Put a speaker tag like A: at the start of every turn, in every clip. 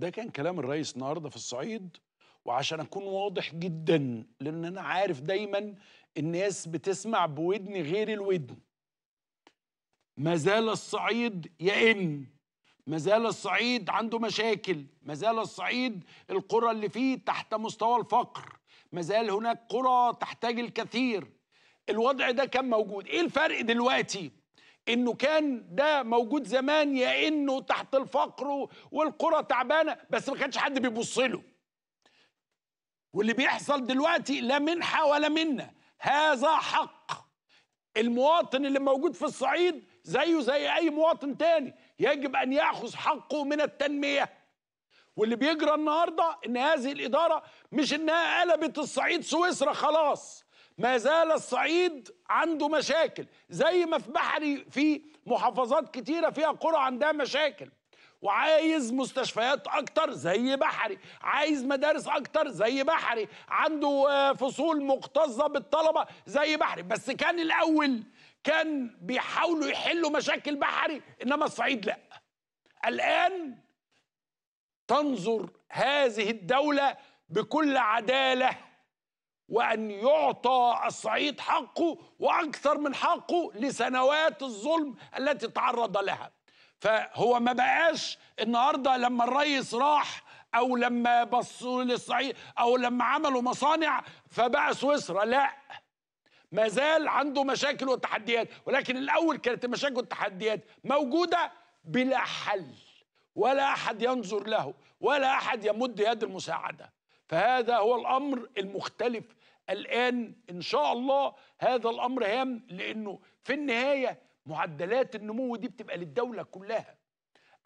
A: ده كان كلام الرئيس النهارده في الصعيد وعشان اكون واضح جدا لان انا عارف دايما الناس بتسمع بودن غير الودن ما زال الصعيد يئن ما زال الصعيد عنده مشاكل ما زال الصعيد القرى اللي فيه تحت مستوى الفقر ما زال هناك قرى تحتاج الكثير الوضع ده كان موجود ايه الفرق دلوقتي انه كان ده موجود زمان يا انه تحت الفقر والقرى تعبانه بس ما كانش حد بيبص له واللي بيحصل دلوقتي لا منحه ولا منه هذا حق المواطن اللي موجود في الصعيد زيه زي اي مواطن تاني يجب ان ياخذ حقه من التنميه واللي بيجرى النهارده ان هذه الاداره مش انها قلبت الصعيد سويسرا خلاص ما زال الصعيد عنده مشاكل زي ما في بحري في محافظات كتيرة فيها قرى عندها مشاكل وعايز مستشفيات اكتر زي بحري عايز مدارس اكتر زي بحري عنده آه، فصول مكتظه بالطلبه زي بحري بس كان الاول كان بيحاولوا يحلوا مشاكل بحري انما الصعيد لا الان تنظر هذه الدوله بكل عداله وأن يعطى الصعيد حقه وأكثر من حقه لسنوات الظلم التي تعرض لها فهو ما بقاش النهاردة لما الرئيس راح أو لما بصوا للصعيد أو لما عملوا مصانع فبقى سويسرا لا ما زال عنده مشاكل وتحديات ولكن الأول كانت المشاكل والتحديات موجودة بلا حل ولا أحد ينظر له ولا أحد يمد يد المساعدة فهذا هو الأمر المختلف الآن إن شاء الله هذا الأمر هام لأنه في النهاية معدلات النمو دي بتبقى للدولة كلها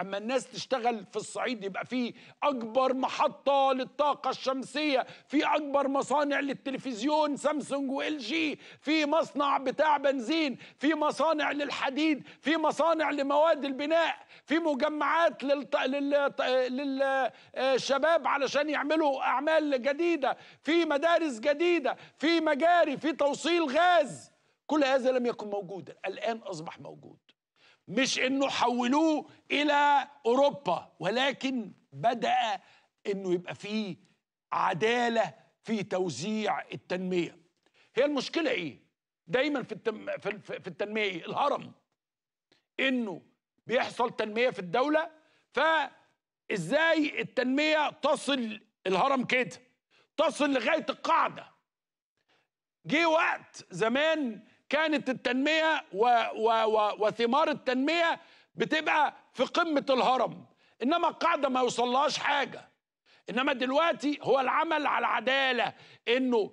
A: اما الناس تشتغل في الصعيد يبقى في اكبر محطه للطاقه الشمسيه في اكبر مصانع للتلفزيون سامسونج وال جي في مصنع بتاع بنزين في مصانع للحديد في مصانع لمواد البناء في مجمعات للط... لل... للشباب علشان يعملوا اعمال جديده في مدارس جديده في مجاري في توصيل غاز كل هذا لم يكن موجودا الان اصبح موجود مش انه حولوه الى اوروبا ولكن بدا انه يبقى فيه عداله في توزيع التنميه هي المشكله ايه دايما في التم... في التنميه إيه؟ الهرم انه بيحصل تنميه في الدوله فازاي التنميه تصل الهرم كده تصل لغايه القاعده جه وقت زمان كانت التنميه و و و وثمار التنميه بتبقى في قمه الهرم انما القاعده ما يوصلهاش حاجه انما دلوقتي هو العمل على العداله انه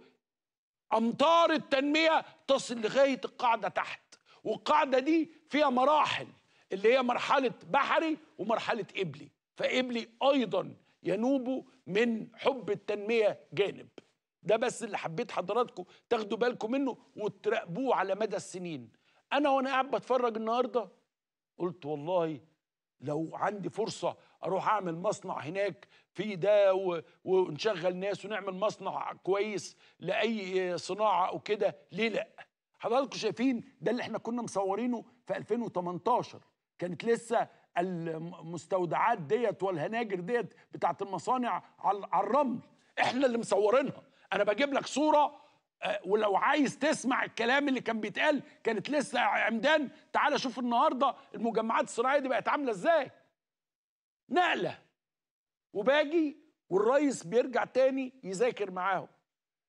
A: امطار التنميه تصل لغايه القاعده تحت والقاعده دي فيها مراحل اللي هي مرحله بحري ومرحله ابلي فابلي ايضا ينوب من حب التنميه جانب ده بس اللي حبيت حضراتكم تاخدوا بالكم منه وتراقبوه على مدى السنين انا وانا قاعد بتفرج النهارده قلت والله لو عندي فرصه اروح اعمل مصنع هناك في ده و... ونشغل ناس ونعمل مصنع كويس لاي صناعه او كده ليه لا حضراتكم شايفين ده اللي احنا كنا مصورينه في 2018 كانت لسه المستودعات ديت والهناجر ديت بتاعت المصانع على الرمل احنا اللي مصورينها انا بجيب لك صوره آه، ولو عايز تسمع الكلام اللي كان بيتقال كانت لسه عمدان تعال شوف النهارده المجمعات الصناعيه دي بقت عامله ازاي نقله وباجي والريس بيرجع تاني يذاكر معاهم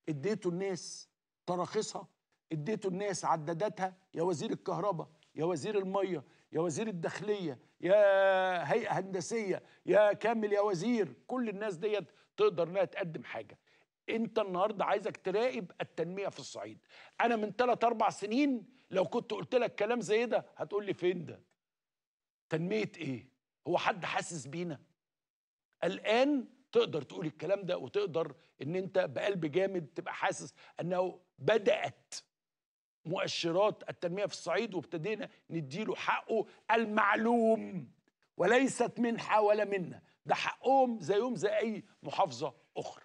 A: اديته الناس تراخيصها اديته الناس عداداتها يا وزير الكهرباء يا وزير الميه يا وزير الداخليه يا هيئه هندسيه يا كامل يا وزير كل الناس ديت تقدر انها تقدم حاجه انت النهارده عايزك تراقب التنميه في الصعيد انا من 3 4 سنين لو كنت قلت لك كلام زي ده هتقول لي فين ده تنميه ايه هو حد حاسس بينا الان تقدر تقول الكلام ده وتقدر ان انت بقلب جامد تبقى حاسس انه بدات مؤشرات التنميه في الصعيد وابتدينا نديله حقه المعلوم وليست منحه ولا منه ده حقهم زيهم زي اي محافظه اخرى